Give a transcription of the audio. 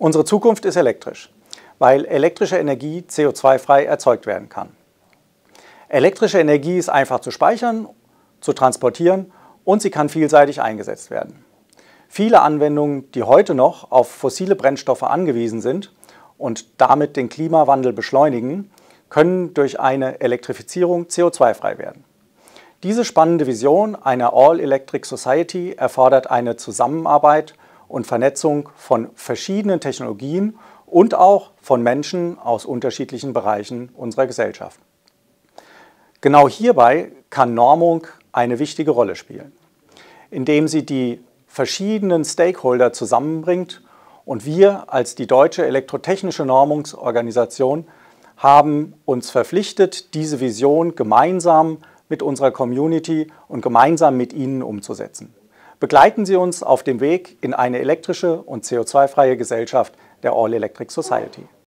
Unsere Zukunft ist elektrisch, weil elektrische Energie CO2-frei erzeugt werden kann. Elektrische Energie ist einfach zu speichern, zu transportieren und sie kann vielseitig eingesetzt werden. Viele Anwendungen, die heute noch auf fossile Brennstoffe angewiesen sind und damit den Klimawandel beschleunigen, können durch eine Elektrifizierung CO2-frei werden. Diese spannende Vision einer All-Electric Society erfordert eine Zusammenarbeit und Vernetzung von verschiedenen Technologien und auch von Menschen aus unterschiedlichen Bereichen unserer Gesellschaft. Genau hierbei kann Normung eine wichtige Rolle spielen, indem sie die verschiedenen Stakeholder zusammenbringt und wir als die Deutsche Elektrotechnische Normungsorganisation haben uns verpflichtet, diese Vision gemeinsam mit unserer Community und gemeinsam mit Ihnen umzusetzen. Begleiten Sie uns auf dem Weg in eine elektrische und CO2-freie Gesellschaft der All Electric Society.